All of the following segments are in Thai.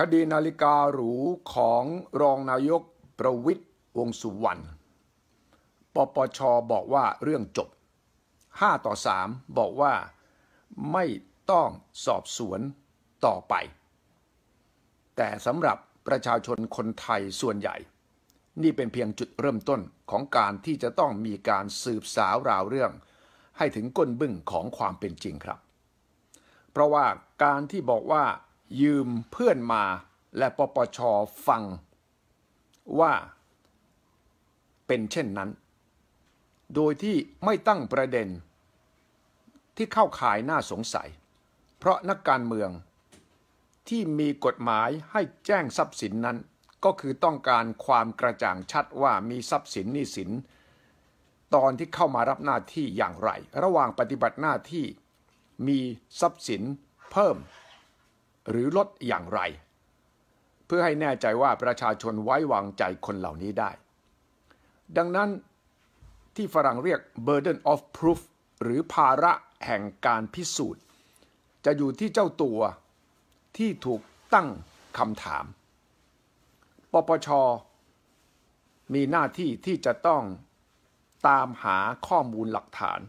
คดีนาฬิกาหรูของรองนายกประวิทย์วงสุวรรณ ปปชอบอกว่าเรื่องจบ 5 ต่อ3บอกว่าไม่ต้องสอบสวนต่อไป แต่สำหรับประชาชนคนไทยส่วนใหญ่ นี่เป็นเพียงจุดเริ่มต้นของการที่จะต้องมีการสืบสาวราวเรื่อง ให้ถึงก้นบึ้งของความเป็นจริงครับ เพราะว่าการที่บอกว่ายืมเพื่อนมาและปปชฟังว่าเป็นเช่นนั้น โดยที่ไม่ตั้งประเด็นที่เข้าข่ายน่าสงสัย เพราะนักการเมืองที่มีกฎหมายให้แจ้งทรัพย์สินนั้น ก็คือต้องการความกระจ่างชัดว่ามีทรัพย์สินนี่สิน ตอนที่เข้ามารับหน้าที่อย่างไร ระหว่างปฏิบัติหน้าที่มีทรัพย์สินเพิ่มหรือลดอย่างไร เพื่อให้แน่ใจว่าประชาชนไว้วางใจคนเหล่านี้ได้ ดังนั้นที่ฝรั่งเรียก burden of proof หรือภาระแห่งการพิสูจน์ จะอยู่ที่เจ้าตัวที่ถูกตั้งคำถามปปชมีหน้าที่ที่จะต้องตามหาข้อมูลหลักฐาน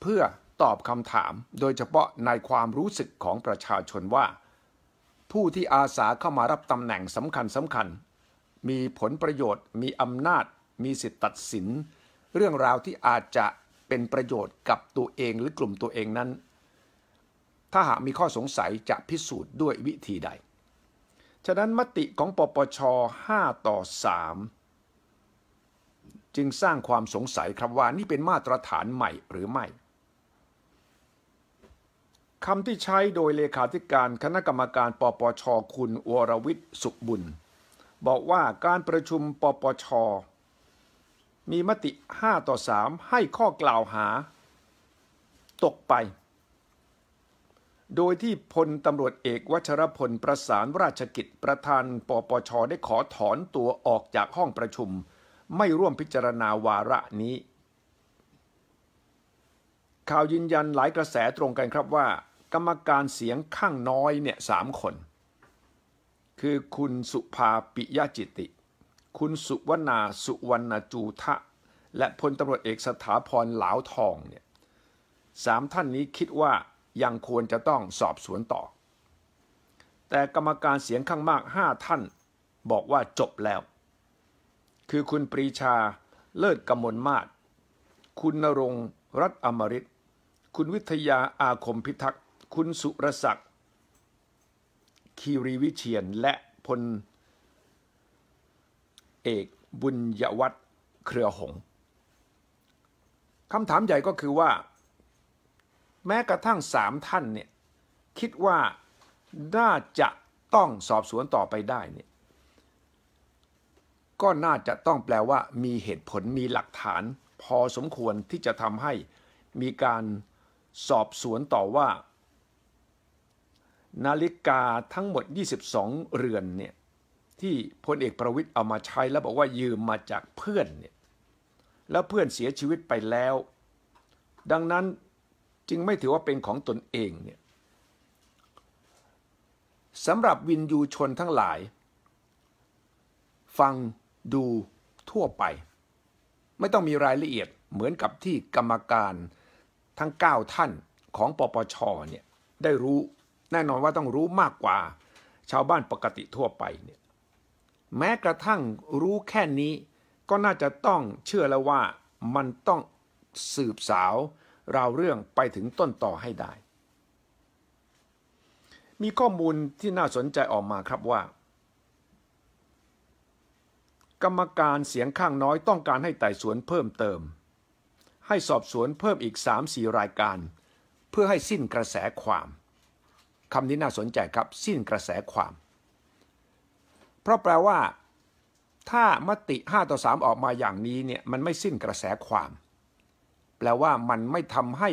เพื่อตอบคำถามโดยเฉพาะในความรู้สึกของประชาชนว่า ผู้ที่อาสาเข้ามารับตำแหน่งสำคัญสำคัญ มีผลประโยชน์ มีอำนาจ มีสิทธิตัดสิน เรื่องราวที่อาจจะเป็นประโยชน์กับตัวเองหรือกลุ่มตัวเองนั้น ถ้าหากมีข้อสงสัยจะพิสูจน์ด้วยวิธีใด ฉะนั้นมติของ ปปช5 ต่อ 3 จึงสร้างความสงสัยครับว่านี่เป็นมาตรฐานใหม่หรือไม่คำที่ใช้โดยเลขาธิการคณะกรรมการปปชคุณวรวิทย์สุขบุญ บอกว่าการประชุมปปช มีมติ5ต่อ 3 ให้ข้อกล่าวหาตกไป โดยที่พลตำรวจเอกวัชรพลประสานราชกิจประธานปปชได้ขอถอนตัวออกจากห้องประชุม ไม่ร่วมพิจารณาวาระนี้ ข่าวยืนยันหลายกระแสตรงกันครับว่ากรรมการเสียงข้างน้อยเนี่ยสามคน คือคุณสุภาปิยจิติ คุณสุวรณาสุวรรณจูทะ และพลตำรวจเอกสถาพรเหลาทองเนี่ยสามท่านนี้คิดว่ายังควรจะต้องสอบสวนต่อ แต่กรรมการเสียงข้างมากห้าท่าน บอกว่าจบแล้ว คือคุณ ปรีชาเลิศกมลมาศคุณนรงรัตอมริต คุณวิทยาอาคมพิทักษ์คุณสุรศักดิ์คีรีวิเชียนและพลเอกบุญยวัฒน์เครือหง คำถามใหญ่ก็คือว่า แม้กระทั่งสามท่านเนี่ยคิดว่าน่าจะต้องสอบสวนต่อไปได้เนี่ยก็น่าจะต้องแปลว่ามีเหตุผลมีหลักฐานพอสมควรที่จะทำให้มีการสอบสวนต่อว่านาฬิกาทั้งหมด 22 เรือนเนี่ยที่พลเอกประวิทย์เอามาใช้แล้วบอกว่ายืมมาจากเพื่อนเนี่ยแล้วเพื่อนเสียชีวิตไปแล้ว ดังนั้นจึงไม่ถือว่าเป็นของตนเองเนี่ยสำหรับวินยูชนทั้งหลาย ฟังดูทั่วไป ไม่ต้องมีรายละเอียดเหมือนกับที่กรรมการทั้ง 9 ท่านของปปชเนี่ยได้รู้แน่นอนว่าต้องรู้มากกว่าชาวบ้านปกติทั่วไปเนี่ยแม้กระทั่งรู้แค่นี้ ก็น่าจะต้องเชื่อแล้วว่ามันต้องสืบสาว ราวเรื่องไปถึงต้นต่อให้ได้ มีข้อมูลที่น่าสนใจออกมาครับว่า กรรมการเสียงข้างน้อยต้องการให้ไต่สวนเพิ่มเติม ให้สอบสวนเพิ่มอีก 3-4 รายการ เพื่อให้สิ้นกระแสความคำนี้น่าสนใจครับสิ้นกระแสความ เพราะแปลว่า ถ้ามติ 5 ต่อ 3 ออกมาอย่างนี้เนี่ยมันไม่สิ้นกระแสความ แปลว่ามันไม่ทำให้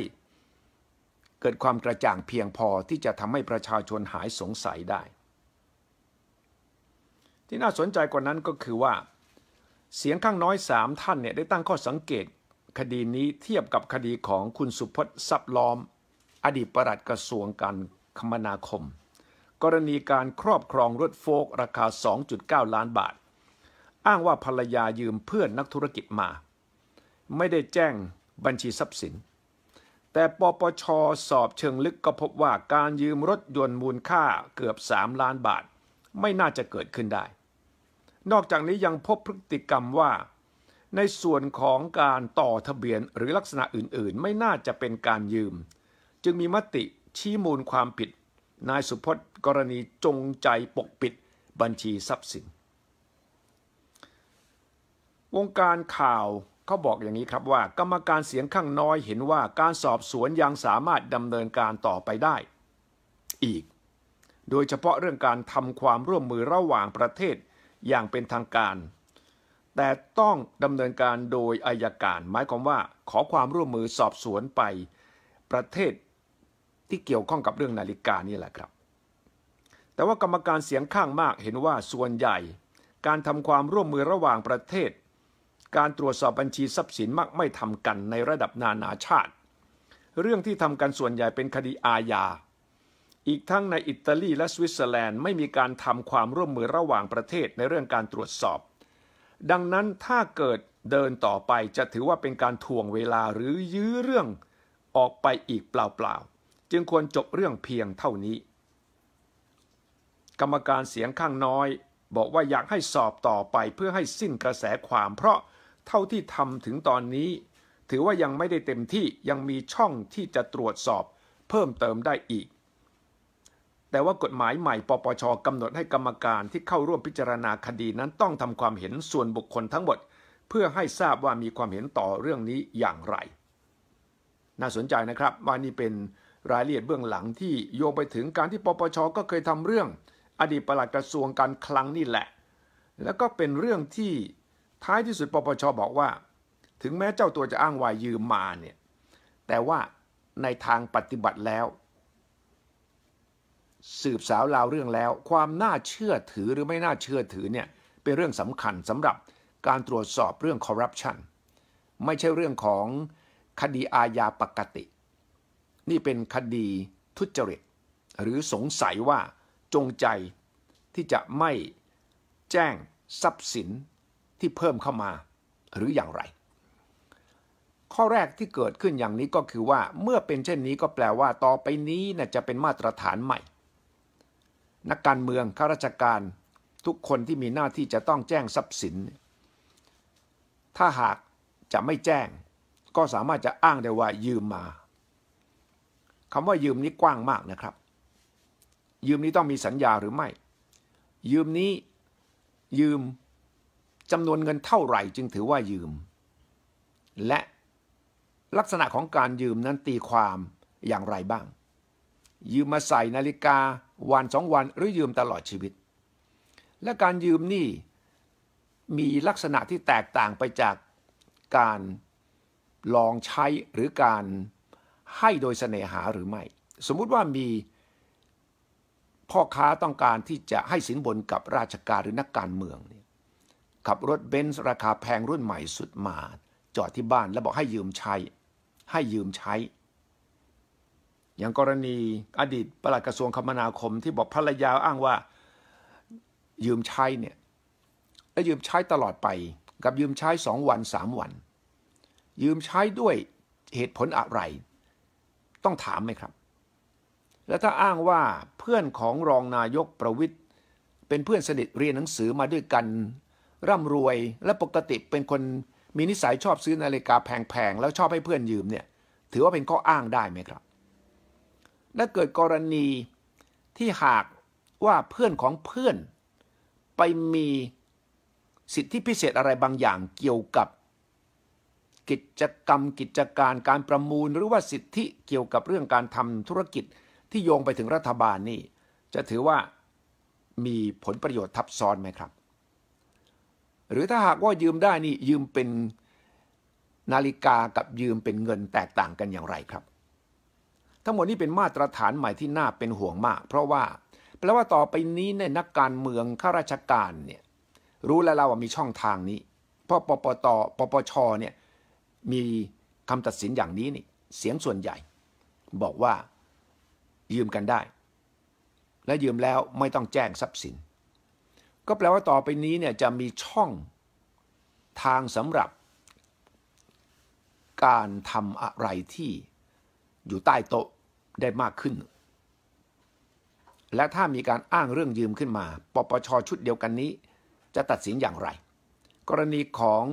เกิดความกระจ่างเพียงพอที่จะทำให้ประชาชนหายสงสัยได้ ที่น่าสนใจกว่านั้นก็คือว่า เสียงข้างน้อย3ท่านเนี่ยได้ตั้งข้อสังเกตคดีนี้เทียบกับคดีของคุณสุพจน์ซับล้อม อดีตประหลัดกระทรวงการคมนาคมกรณีการครอบครองรถโฟกราคา 2.9 ล้านบาท อ้างว่าภรรยายืมเพื่อนนักธุรกิจมา ไม่ได้แจ้งบัญชีทรัพย์สิน แต่ปปชสอบเชิงลึกก็พบว่าการยืมรถยนต์มูลค่าเกือบ 3 ล้านบาท ไม่น่าจะเกิดขึ้นได้ นอกจากนี้ยังพบพฤติกรรมว่า ในส่วนของการต่อทะเบียนหรือลักษณะอื่นๆ ไม่น่าจะเป็นการยืม จึงมีมติชี้มูลความผิด นายสุพจน์กรณีจงใจปกปิดบัญชีทรัพย์สิน วงการข่าวเขาบอกอย่างนี้ครับว่า กรรมการเสียงข้างน้อยเห็นว่าการสอบสวนยังสามารถดำเนินการต่อไปได้ อีก โดยเฉพาะเรื่องการทำความร่วมมือระหว่างประเทศอย่างเป็นทางการ แต่ต้องดำเนินการโดยอายการ หมายความว่าขอความร่วมมือสอบสวนไปประเทศที่เกี่ยวข้องกับเรื่องนาฬิกานี่แหละครับ แต่ว่ากรรมการเสียงข้างมากเห็นว่าส่วนใหญ่การทำความร่วมมือระหว่างประเทศ การตรวจสอบบัญชีทรัพย์สินมักไม่ทำกันในระดับนานาชาติ เรื่องที่ทำกันส่วนใหญ่เป็นคดีอาญา อีกทั้งในอิตาลีและสวิตเซอร์แลนด์ไม่มีการทำความร่วมมือระหว่างประเทศในเรื่องการตรวจสอบ ดังนั้นถ้าเกิดเดินต่อไปจะถือว่าเป็นการทวงเวลาหรือยื้อเรื่องออกไปอีกเปล่าๆจึงควรจบเรื่องเพียงเท่านี้ กรรมการเสียงข้างน้อย บอกว่าอยากให้สอบต่อไปเพื่อให้สิ้นกระแสความเพราะเท่าที่ทำถึงตอนนี้ ถือว่ายังไม่ได้เต็มที่ยังมีช่องที่จะตรวจสอบ เพิ่มเติมได้อีก แต่ว่ากฎหมายใหม่ปปชกำหนดให้กรรมการที่เข้าร่วมพิจารณาคดีนั้นต้องทำความเห็นส่วนบุคคลทั้งหมด เพื่อให้ทราบว่ามีความเห็นต่อเรื่องนี้อย่างไร น่าสนใจนะครับว่านี่เป็นรายละเอียดเบื้องหลังที่โยงไปถึงการที่ปปชก็เคยทำเรื่องอดีตปลัดกระทรวงการคลังนี่แหละ แล้วก็เป็นเรื่องที่ท้ายที่สุดปปชบอกว่า ถึงแม้เจ้าตัวจะอ้างว่ายืมมาเนี่ยแต่ว่าในทางปฏิบัติแล้ว สืบสาวราวเรื่องแล้ว ความน่าเชื่อถือหรือไม่น่าเชื่อถือเนี่ยเป็นเรื่องสำคัญสำหรับการตรวจสอบเรื่องคอร์รัปชันไม่ใช่เรื่องของคดีอาญาปกตินี่เป็นคดีทุจริตหรือสงสัยว่า จงใจที่จะไม่แจ้งทรัพย์สินที่เพิ่มเข้ามา หรืออย่างไร ข้อแรกที่เกิดขึ้นอย่างนี้ก็คือว่า เมื่อเป็นเช่นนี้ก็แปลว่า ต่อไปนี้นะจะเป็นมาตรฐานใหม่ นักการเมืองข้าราชการทุกคนที่มีหน้าที่จะต้องแจ้งทรัพย์สิน ถ้าหากจะไม่แจ้ง ก็สามารถจะอ้างได้ว่า ยืมมาคำว่ายืมนี้กว้างมากนะครับ ยืมนี้ต้องมีสัญญาหรือไม่ ยืมนี้ยืมจำนวนเงินเท่าไหร่จึงถือว่ายืม และลักษณะของการยืมนั้นตีความอย่างไรบ้าง ยืมมาใส่นาฬิกาวันสองวัน หรือยืมตลอดชีวิต และการยืมนี่มีลักษณะที่แตกต่างไปจากการลองใช้หรือการให้โดยเสน่หาหรือไม่ สมมุติว่ามีพ่อค้าต้องการที่จะให้สินบนกับราชการหรือนักการเมืองเนี่ยขับรถเบนซ์ราคาแพงรุ่นใหม่สุดมา จอดที่บ้าน แล้วบอกให้ยืมใช้ ให้ยืมใช้ อย่างกรณีอดีตปลัดกระทรวงคมนาคม ที่บอกภรรยาอ้างว่ายืมใช้เนี่ยแล้วยืมใช้ตลอดไป กับยืมใช้สองวันสามวัน ยืมใช้ด้วยเหตุผลอะไรต้องถามไหมครับ แล้วถ้าอ้างว่าเพื่อนของรองนายกประวิทย์เป็นเพื่อนสนิทเรียนหนังสือมาด้วยกัน ร่ำรวยและปกติเป็นคนมีนิสัยชอบซื้อนาฬิกาแพงๆแล้วชอบให้เพื่อนยืมเนี่ยถือว่าเป็นข้ออ้างได้ไหมครับ และเกิดกรณีที่หากว่าเพื่อนของเพื่อน ไปมีสิทธิพิเศษอะไรบางอย่างเกี่ยวกับกิจกรรมกิจการการประมูล หรือว่าสิทธิเกี่ยวกับเรื่องการทำธุรกิจที่โยงไปถึงรัฐบาลนี่จะถือว่ามีผลประโยชน์ทับซ้อนไหมครับ หรือถ้าหากว่ายืมได้นี่ยืมเป็นนาฬิกากับยืมเป็นเงินแตกต่างกันอย่างไรครับ ทั้งหมดนี้เป็นมาตรฐานใหม่ที่น่าเป็นห่วงมาก เพราะว่าแปลว่าต่อไปนี้ในนักการเมืองข้าราชการเนี่ยรู้แล้วเราว่ามีช่องทางนี้เพราะปปตปปชเนี่ยมีคำตัดสินอย่างนี้นี่เสียงส่วนใหญ่ บอกว่ายืมกันได้ และยืมแล้วไม่ต้องแจ้งทรัพย์สิน ก็แปลว่าต่อไปนี้เนี่ยจะมีช่องทางสำหรับ การทำอะไรที่อยู่ใต้โต๊ะได้มากขึ้น และถ้ามีการอ้างเรื่องยืมขึ้นมาปปชชุดเดียวกันนี้ จะตัดสินอย่างไร กรณีของ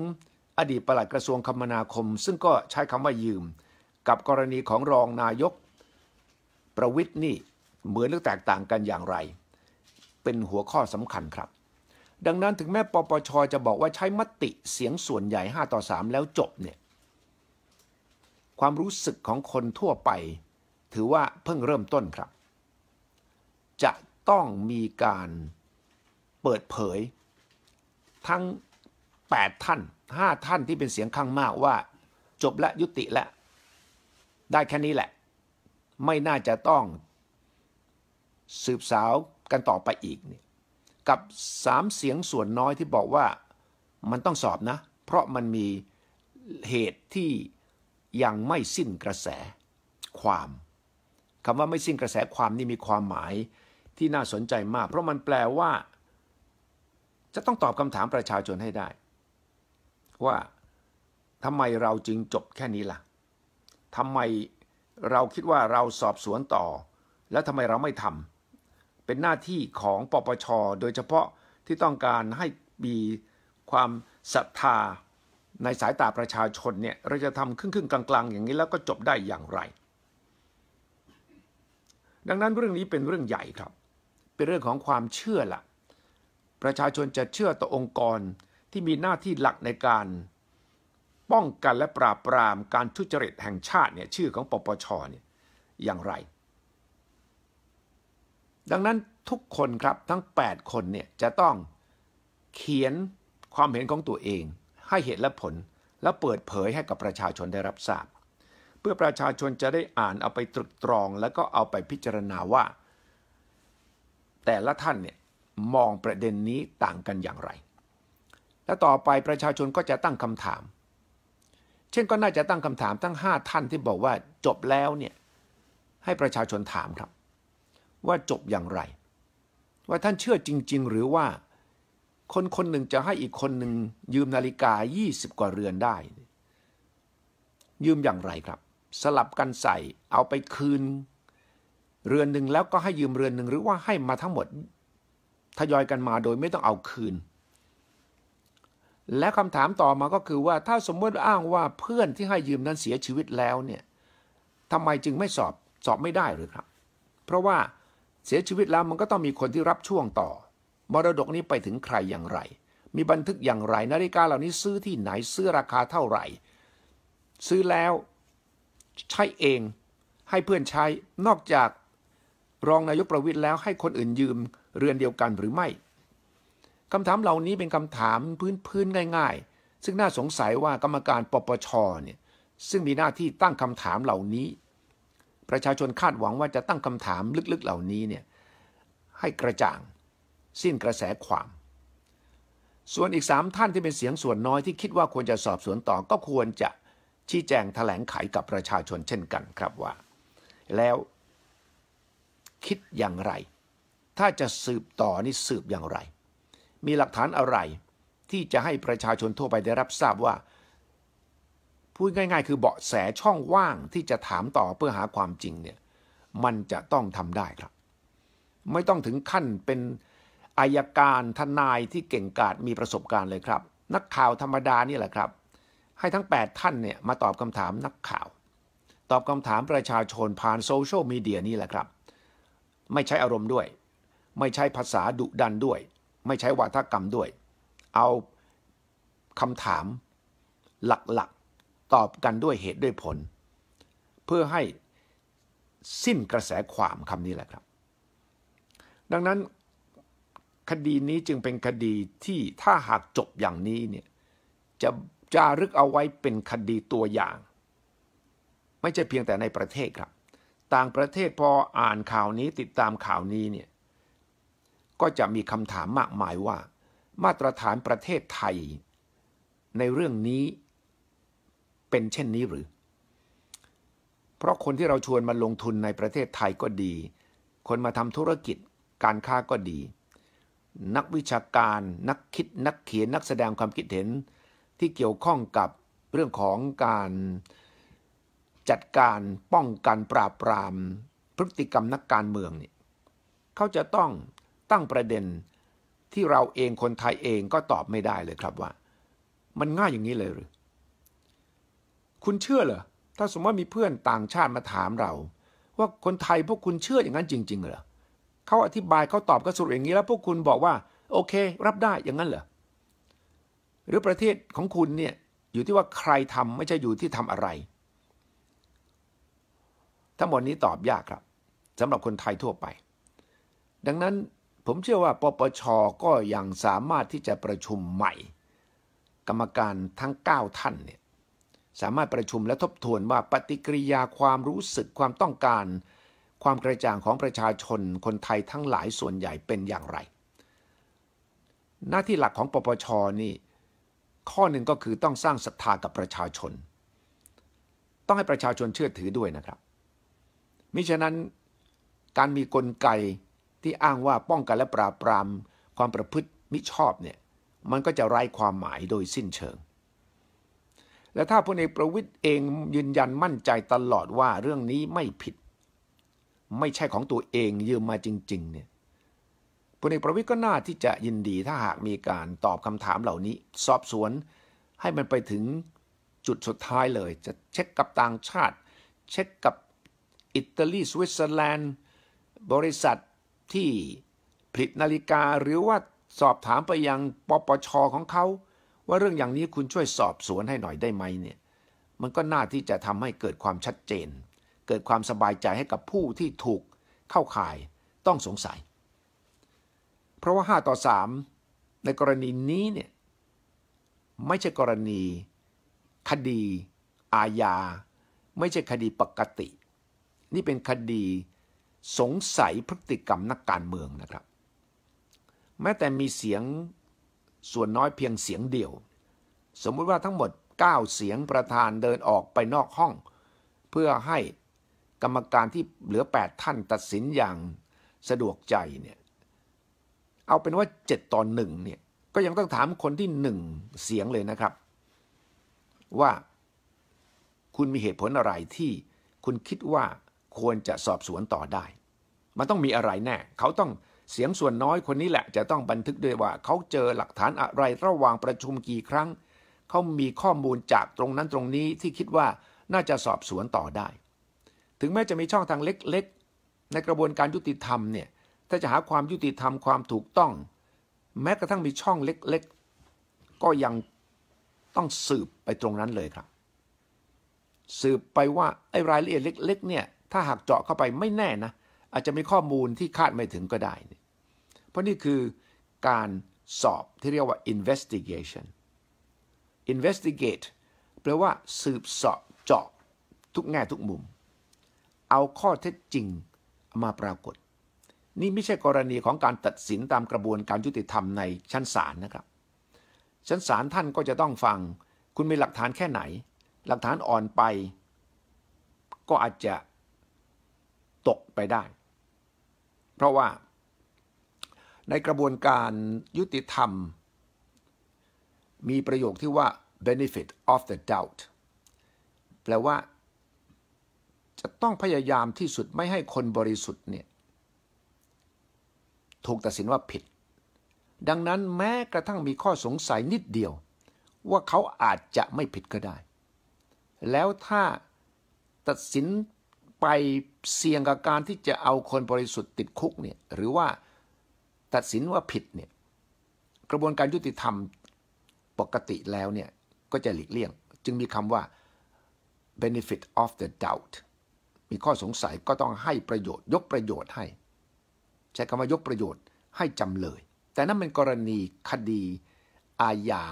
อดีตปลัดกระทรวงคมนาคม ซึ่งก็ใช้คำว่ายืม กับกรณีของรองนายกประวิทย์นี่เหมือนหรือแตกต่างกันอย่างไร เป็นหัวข้อสำคัญครับ ดังนั้นถึงแม้ปปช จะบอกว่าใช้มติเสียงส่วนใหญ่ 5 ต่อ 3 แล้วจบเนี่ยความรู้สึกของคนทั่วไป ถือว่าเพิ่งเริ่มต้นครับ จะต้องมีการเปิดเผยทั้ง 8 ท่านห้าท่านที่เป็นเสียงข้างมากว่าจบและยุติแล้วได้แค่นี้แหละ ไม่น่าจะต้องสืบสาวกันต่อไปอีกเนี่ยกับสามเสียงส่วนน้อยที่บอกว่ามันต้องสอบนะเพราะมันมีเหตุที่ยังไม่สิ้นกระแสความคำว่าไม่สิ้นกระแสความนี่มีความหมายที่น่าสนใจมาก เพราะมันแปลว่าจะต้องตอบคำถามประชาชนให้ได้ว่าทำไมเราจึงจบแค่นี้ล่ะ ทำไมเราคิดว่าเราสอบสวนต่อ แล้วทำไมเราไม่ทำ เป็นหน้าที่ของปปช โดยเฉพาะที่ต้องการให้มีความศรัทธาในสายตาประชาชนเนี่ยเราจะทำครึ่งๆกลางๆ อย่างนี้แล้วก็จบได้อย่างไร ดังนั้นเรื่องนี้เป็นเรื่องใหญ่ครับ เป็นเรื่องของความเชื่อละ่ะ ประชาชนจะเชื่อต่อองค์กรที่มีหน้าที่หลักในการป้องกันและปราบปรามการทุจริตแห่งชาติเนี่ยชื่อของปปชเนี่ยอย่างไร ดังนั้นทุกคนครับทั้ง 8 คนเนี่ยจะต้องเขียนความเห็นของตัวเอง ให้เหตุและผลและเปิดเผยให้กับประชาชนได้รับทราบ เพื่อประชาชนจะได้อ่านเอาไปตรึกตรอง แล้วก็เอาไปพิจารณาว่า แต่ละท่านเนี่ยมองประเด็นนี้ต่างกันอย่างไรและต่อไปประชาชนก็จะตั้งคำถาม เช่นก็น่าจะตั้งคำถามทั้ง5ท่านที่บอกว่า จบแล้วเนี่ยให้ประชาชนถามครับ ว่าจบอย่างไร ว่าท่านเชื่อจริง ๆ หรือว่า คนคนหนึ่งจะให้อีกคนหนึ่งยืมนาฬิกา20กว่าเรือนได้ ยืมอย่างไรครับ สลับกันใส่เอาไปคืน เรือนหนึ่งแล้วก็ให้ยืมเรือนหนึ่งหรือว่าให้มาทั้งหมดทยอยกันมาโดยไม่ต้องเอาคืนและคำถามต่อมาก็คือว่าถ้าสมมติอ้างว่าเพื่อนที่ให้ยืมนั้นเสียชีวิตแล้วเนี่ยทำไมจึงไม่สอบสอบไม่ได้หรือครับ เพราะว่าเสียชีวิตแล้วมันก็ต้องมีคนที่รับช่วงต่อมรดกนี้ไปถึงใครอย่างไร มีบันทึกอย่างไรนาฬิกา เหล่านี้ซื้อที่ไหนซื้อราคาเท่าไหร่ ซื้อแล้วใช้เอง ให้เพื่อนใช้นอกจากรองนายกประวิทย์แล้ว ให้คนอื่นยืมเรือนเดียวกันหรือไม่คำถามเหล่านี้เป็นคำถามพื้นๆง่ายๆ ซึ่งน่าสงสัยว่ากรรมการปปชเนี่ยซึ่งมีหน้าที่ตั้งคำถามเหล่านี้ ประชาชนคาดหวังว่าจะตั้งคำถามลึกๆเหล่านี้เนี่ยให้กระจ่าง สิ้นกระแสความ ส่วนอีกสามท่านที่เป็นเสียงส่วนน้อยที่คิดว่าควรจะสอบสวนต่อก็ควรจะชี้แจงถแถลงไขกับประชาชนเช่นกันครับว่า แล้วคิดอย่างไร ถ้าจะสืบต่อนี่สืบอย่างไรมีหลักฐานอะไร ที่จะให้ประชาชนทั่วไปได้รับทราบว่า พูดง่าย ๆ คือเบาะแสช่องว่างที่จะถามต่อเพื่อหาความจริงเนี่ยมันจะต้องทำได้ครับ ไม่ต้องถึงขั้นเป็นอายการทนายที่เก่งกาจมีประสบการณ์เลยครับ นักข่าวธรรมดานี่แหละครับ ให้ทั้ง 8 ท่านเนี่ยมาตอบคำถามนักข่าว ตอบคำถามประชาชนผ่านโซเชียลมีเดียนี่แหละครับไม่ใช้อารมณ์ด้วย ไม่ใช้ภาษาดุดันด้วยไม่ใช้วาทกรรมด้วย เอาคำถามหลักๆ ตอบกันด้วยเหตุด้วยผล เพื่อให้สิ้นกระแสความคำนี้แหละครับ ดังนั้นคดีนี้จึงเป็นคดีที่ถ้าหากจบอย่างนี้เนี่ยจะจารึกเอาไว้เป็นคดีตัวอย่าง ไม่ใช่เพียงแต่ในประเทศครับ ต่างประเทศพออ่านข่าวนี้ติดตามข่าวนี้เนี่ยก็จะมีคำถามมากมายว่า มาตรฐานประเทศไทย ในเรื่องนี้เป็นเช่นนี้หรือ เพราะคนที่เราชวนมาลงทุนในประเทศไทยก็ดี คนมาทำธุรกิจการค้าก็ดี นักวิชาการนักคิดนักเขียนนักแสดงความคิดเห็น ที่เกี่ยวข้องกับเรื่องของการจัดการป้องกันปราบปรามพฤติกรรมนักการเมืองเนี่ย เขาจะต้องตั้งประเด็นที่เราเองคนไทยเองก็ตอบไม่ได้เลยครับ ว่า มันง่ายอย่างนี้เลยหรือ คุณเชื่อเหรอถ้าสมมติว่ามีเพื่อนต่างชาติมาถามเรา ว่าคนไทย พวกคุณเชื่ออย่างนั้น จริงๆเหรอเขาอธิบายเขาตอบก็สุดอย่างนี้ แล้ว พวกคุณบอกว่า โอเค รับได้อย่างนั้นเหรอหรือประเทศของคุณเนี่ย อยู่ที่ว่าใครทำ ไม่ใช่อยู่ที่ทำอะไร ทั้งหมดนี้ตอบยากครับสำหรับคนไทยทั่วไป ดังนั้นผมเชื่อว่าปปชก็ยังสามารถที่จะประชุมใหม่ กรรมการทั้ง 9 ท่านเนี่ยสามารถประชุมและทบทวนว่าปฏิกิริยาความรู้สึกความต้องการ ความกระจ่างของประชาชนคนไทยทั้งหลายส่วนใหญ่เป็นอย่างไร หน้าที่หลักของปปชนี่ข้อหนึ่งก็คือต้องสร้างศรัทธากับประชาชน ต้องให้ประชาชนเชื่อถือด้วยนะครับมิฉะนั้นการมีกลไกที่อ้างว่าป้องกันและปราบปรามความประพฤติมิชอบเนี่ย มันก็จะไร้ความหมายโดยสิ้นเชิง และถ้าพลเอกประวิทย์เองยืนยันมั่นใจตลอดว่าเรื่องนี้ไม่ผิด ไม่ใช่ของตัวเองยืมมาจริงๆเนี่ยพลเอกประวิทย์ก็น่าที่จะยินดีถ้าหากมีการตอบคำถามเหล่านี้สอบสวนให้มันไปถึงจุดสุดท้ายเลย จะเช็คกับต่างชาติ เช็คกับอิตาลี สวิตเซอร์แลนด์ บริษัทที่ผลิตนาฬิกาหรือว่าสอบถามไปยังปปชของเขา ว่าเรื่องอย่างนี้คุณช่วยสอบสวนให้หน่อยได้ไหมเนี่ยมันก็น่าที่จะทำให้เกิดความชัดเจน เกิดความสบายใจให้กับผู้ที่ถูกเข้าข่ายต้องสงสัย เพราะว่า 5 ต่อ 3 ในกรณีนี้เนี่ยไม่ใช่กรณี คดี อาญา ไม่ใช่คดีปกติ นี่เป็นคดีสงสัยพฤติกรรมนักการเมืองนะครับ แม้แต่มีเสียงส่วนน้อยเพียงเสียงเดียว สมมุติว่าทั้งหมด 9 เสียงประธานเดินออกไปนอกห้อง เพื่อให้กรรมการที่เหลือ8ท่านตัดสินอย่างสะดวกใจเนี่ยเอาเป็นว่า 7 ต่อหนึ่งเนี่ยก็ยังต้องถามคนที่หนึ่งเสียงเลยนะครับ ว่าคุณมีเหตุผลอะไรที่คุณคิดว่าควรจะสอบสวนต่อได้มันต้องมีอะไรแน่ เขาต้องเสียงส่วนน้อยคนนี้แหละ จะต้องบันทึกด้วยว่าเขาเจอหลักฐานอะไรระหว่างประชุมกี่ครั้ง เขามีข้อมูลจากตรงนั้นตรงนี้ ที่คิดว่าน่าจะสอบสวนต่อได้ ถึงแม้จะมีช่องทางเล็กๆ ในกระบวนการยุติธรรมเนี่ย ถ้าจะหาความยุติธรรมความถูกต้อง แม้กระทั่งมีช่องเล็กๆ ก็ยังต้องสืบไปตรงนั้นเลยครับ สืบไปว่าไอ้รายละเอียดเล็กๆ เนี่ย ถ้าหากเจาะเข้าไปไม่แน่นะเอาจจะมีข้อมูลที่คาดไม่ถึงก็ได้ เพราะนี่คือการสอบที่เรียกว่า investigation investigate แปลว่าสืบสอบเจาะทุกแง่ทุกมุม เอาข้อเท็จจริงมาปรากฏ นี่ไม่ใช่กรณีของการตัดสินตามกระบวนการยุติธรรมในชั้นศาลนะครับ ชั้นศาลท่านก็จะต้องฟัง คุณมีหลักฐานแค่ไหน หลักฐานอ่อนไป ก็อาจจะตกไปได้เพราะว่าในกระบวนการยุติธรรมมีประโยคที่ว่า benefit of the doubt แปลว่าจะต้องพยายามที่สุดไม่ให้คนบริสุทธิ์เนี่ยถูกตัดสินว่าผิด ดังนั้นแม้กระทั่งมีข้อสงสัยนิดเดียวว่าเขาอาจจะไม่ผิดก็ได้ แล้วถ้าตัดสินไปเสี่ยงกับการที่จะเอาคนบริสุทธิ์ติดคุกเนี่ยหรือว่าตัดสินว่าผิดเนี่ยกระบวนการยุติธรรมปกติแล้วเนี่ยก็จะหลีกเลี่ยง จึงมีคำว่า benefit of the doubt มีข้อสงสัยก็ต้องให้ประโยชน์ ยกประโยชน์ให้ ใช้คำว่ายกประโยชน์ให้จำเลย แต่นั่นเป็นกรณีคดีอาญา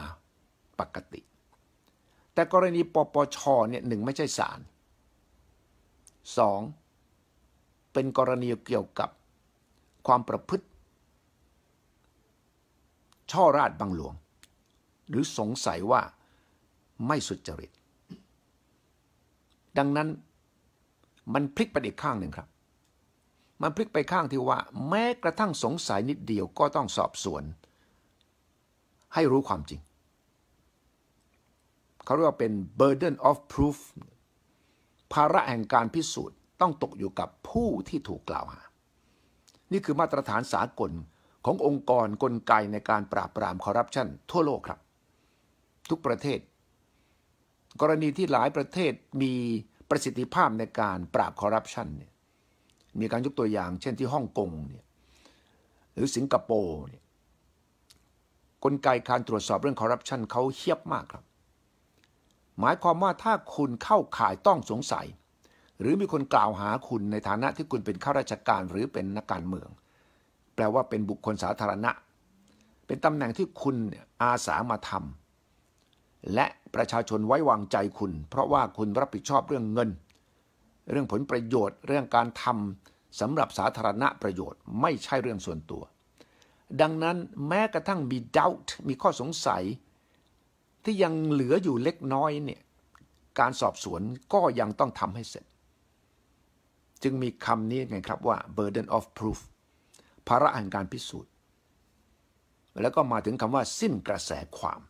ปกติ แต่กรณีปปชเนี่ยหนึ่งไม่ใช่ศาล 2. เป็นกรณีเกี่ยวกับความประพฤติ ช่อราชบังหลวง หรือสงสัยว่าไม่สุจริต ดังนั้นมันพลิกไปอีกข้างหนึ่งครับ มันพลิกไปข้างที่ว่าแม้กระทั่งสงสัยนิดเดียวก็ต้องสอบสวน ให้รู้ความจริง เขาเรียกว่าเป็น burden of proof ภาระแห่งการพิสูจน์ต้องตกอยู่กับผู้ที่ถูกกล่าวหา นี่คือมาตรฐานสากลขององค์กรกลไกในการปราบปรามคอร์รัปชันทั่วโลกครับ ทุกประเทศกรณีที่หลายประเทศมีประสิทธิภาพในการปราบคอร์รัปชันเนี่ยมีการยกตัวอย่างเช่นที่ฮ่องกงเนี่ยหรือสิงคโปร์เนี่ยกลไกการตรวจสอบเรื่องคอร์รัปชันเขาเฮี้ยบมากครับหมายความว่าถ้าคุณเข้าข่ายต้องสงสัย หรือมีคนกล่าวหาคุณในฐานะที่คุณเป็นข้าราชการหรือเป็นนักการเมือง แปลว่าเป็นบุคคลสาธารณะ เป็นตำแหน่งที่คุณอาสามาทำและประชาชนไว้วางใจคุณ เพราะว่าคุณรับผิดชอบเรื่องเงิน เรื่องผลประโยชน์เรื่องการทำสำหรับสาธารณะประโยชน์ไม่ใช่เรื่องส่วนตัว ดังนั้น แม้กระทั่งมี doubt มีข้อสงสัยที่ยังเหลืออยู่เล็กน้อยเนี่ย การสอบสวนก็ยังต้องทำให้เสร็จ จึงมีคำนี้ไงครับว่า burden of proof ภาระแห่งการพิสูจน์ แล้วก็มาถึงคำว่า สิ้นกระแสความ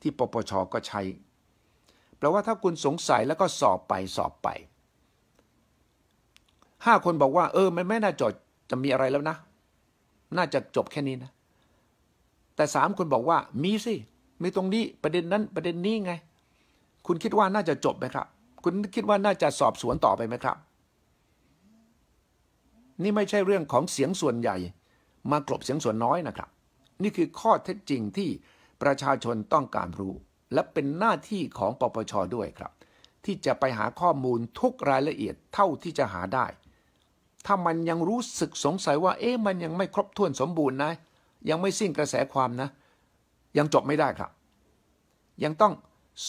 ที่ปปชก็ใช้แปลว่าถ้าคุณสงสัยแล้วก็สอบไปสอบไปห้าคนบอกว่า เออมันไม่น่าจดจะมีอะไรแล้วนะ น่าจะจบแค่นี้นะ แต่สามคนบอกว่ามีสิมีตรงนี้ประเด็นนั้นประเด็นนี้ไง คุณคิดว่าน่าจะจบไหมครับคุณคิดว่าน่าจะสอบสวนต่อไปไหมครับ นี่ไม่ใช่เรื่องของเสียงส่วนใหญ่ มากลบ เสียงส่วนน้อยนะครับ นี่คือข้อเท็จจริงที่ประชาชนต้องการรู้ และเป็นหน้าที่ของปปชด้วยครับ ที่จะไปหาข้อมูลทุกรายละเอียดเท่าที่จะหาได้ ถ้ามันยังรู้สึกสงสัยว่าเอ๊ะมันยังไม่ครบถ้วนสมบูรณ์นะยังไม่สิ้นกระแสความนะเยังจบไม่ได้ครับ ยังต้อง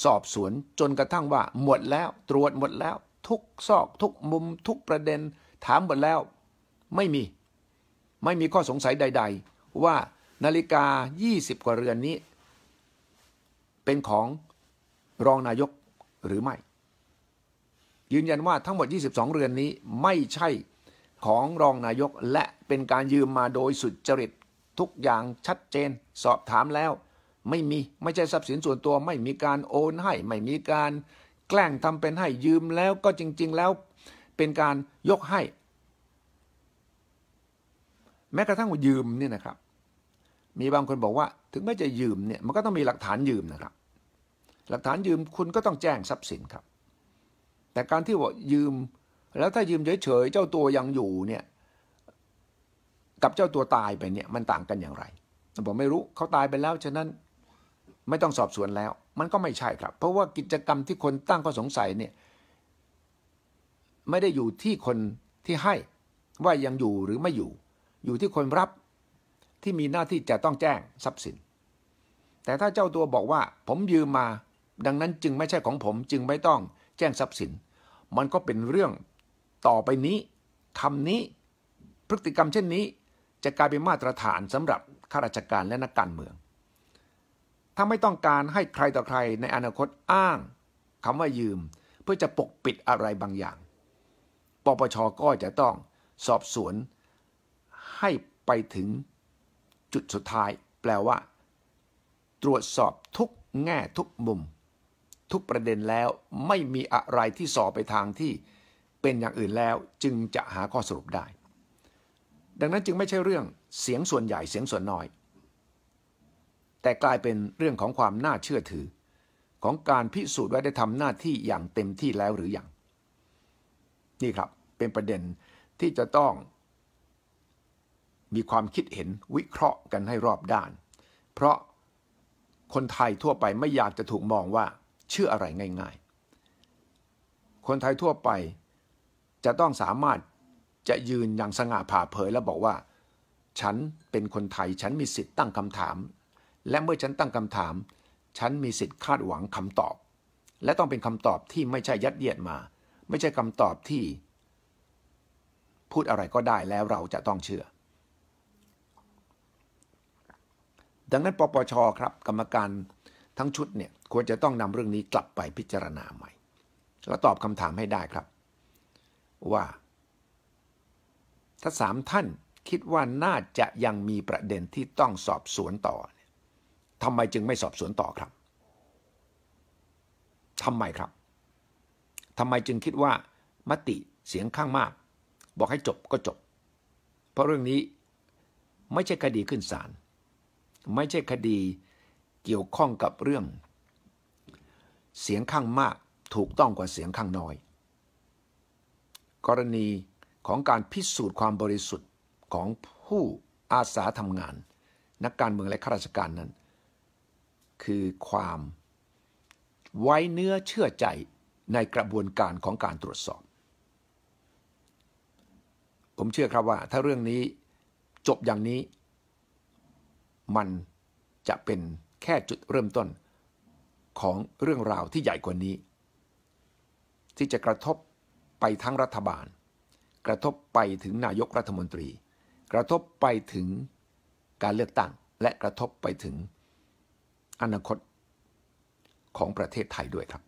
สอบสวนจนกระทั่งว่า หมดแล้วตรวจหมดแล้วทุกซอกทุกมุม ทุกประเด็น ถามหมดแล้วไม่มีไม่มีข้อสงสัยใด ๆ ว่านาฬิกา 20 กว่าเรือนนี้ เป็นของรองนายกหรือไม่ยืนยันว่าทั้งหมด 22 เรือนนี้ ไม่ใช่ของรองนายกและเป็นการยืมมาโดยสุดจริต ทุกอย่างชัดเจน สอบถามแล้วไม่มี ไม่ใช่ทรัพย์สินส่วนตัว ไม่มีการโอนให้ ไม่มีการแกล้งทำเป็นให้ยืมแล้วก็จริง ๆ แล้วเป็นการยกให้ แม้กระทั่งว่ายืมเนี่ยนะครับ มีบางคนบอกว่าถึงแม้จะยืมเนี่ยมันก็ต้องมีหลักฐานยืมนะครับ หลักฐานยืมคุณก็ต้องแจ้งทรัพย์สินครับ แต่การที่ว่ายืม แล้วถ้ายืมเฉยๆเจ้าตัวยังอยู่เนี่ยกับเจ้าตัวตายไปเนี่ย มันต่างกันอย่างไรผมไม่รู้เขาตายไปแล้วฉะนั้นไม่ต้องสอบสวนแล้วมันก็ไม่ใช่ครับ เพราะว่ากิจกรรมที่คนตั้งข้อสงสัยเนี่ยไม่ได้อยู่ที่คนที่ให้ว่ายังอยู่หรือไม่อยู่ อยู่ที่คนรับที่มีหน้าที่จะต้องแจ้งทรัพย์สิน แต่ถ้าเจ้าตัวบอกว่า ผมยืมมาดังนั้น จึงไม่ใช่ของผมจึงไม่ต้อง แจ้งทรัพย์สิน มันก็เป็นเรื่องต่อไปนี้คำนี้ พฤติกรรมเช่นนี้ จะกลายเป็นมาตรฐานสำหรับข้าราชการและนักการเมืองถ้าไม่ต้องการให้ใครต่อใครในอนาคตอ้างคำว่ายืมเพื่อจะปกปิดอะไรบางอย่างปปชก็จะต้องสอบสวนให้ไปถึงจุดสุดท้าย แปลว่า ตรวจสอบทุกแง่ทุกมุม ทุกประเด็นแล้วไม่มีอะไรที่สอบไปทางที่เป็นอย่างอื่นแล้วจึงจะหาข้อสรุปได้ ดังนั้นจึงไม่ใช่เรื่องเสียงส่วนใหญ่เสียงส่วนน้อยแต่กลายเป็นเรื่องของความน่าเชื่อถือ ของการพิสูจน์ว่าได้ทำหน้าที่อย่างเต็มที่แล้วหรืออยังนี่ครับเป็นประเด็นที่จะต้อง มีความคิดเห็นวิเคราะห์กันให้รอบด้าน เพราะคนไทยทั่วไปไม่อยากจะถูกมองว่าเชื่ออะไรง่าย ๆ คนไทยทั่วไปจะต้องสามารถจะยืนอย่างสง่าผ่าเผยและบอกว่า ฉันเป็นคนไทยฉันมีสิทธิ์ตั้งคำถามและเมื่อฉันตั้งคำถาม ฉันมีสิทธิ์คาดหวังคำตอบ และต้องเป็นคำตอบที่ไม่ใช่ยัดเยียดมา ไม่ใช่คำตอบที่พูดอะไรก็ได้แล้วเราจะต้องเชื่อ ดังนั้นปปชครับ กรรมการทั้งชุด เนี่ยควรจะต้องนำเรื่องนี้กลับไปพิจารณาใหม่ แล้วตอบคำถามให้ได้ครับ ว่า ถ้าสามท่านคิดว่าน่าจะยังมีประเด็นที่ต้องสอบสวนต่อเทำไมจึงไม่สอบสวนต่อครับ ทำไมครับ ทำไมจึงคิดว่า มติเสียงข้างมาก บอกให้จบก็จบ เพราะเรื่องนี้ไม่ใช่คดีขึ้นศาล ไม่ใช่คดีเกี่ยวข้องกับเรื่อง เสียงข้างมากถูกต้องกว่าเสียงข้างน้อย กรณีของการพิสูจน์ความบริสุทธิ์ของผู้อาสาทำงาน นักการเมืองและข้าราชการนั้นคือความไว้เนื้อเชื่อใจในกระบวนการของการตรวจสอบ ผมเชื่อครับว่า ถ้าเรื่องนี้จบอย่างนี้ มันจะเป็นแค่จุดเริ่มต้นของเรื่องราวที่ใหญ่กว่านี้ ที่จะกระทบไปทั้งรัฐบาล กระทบไปถึงนายกรัฐมนตรี กระทบไปถึงการเลือกตั้งและกระทบไปถึงอนาคตของประเทศไทยด้วยครับ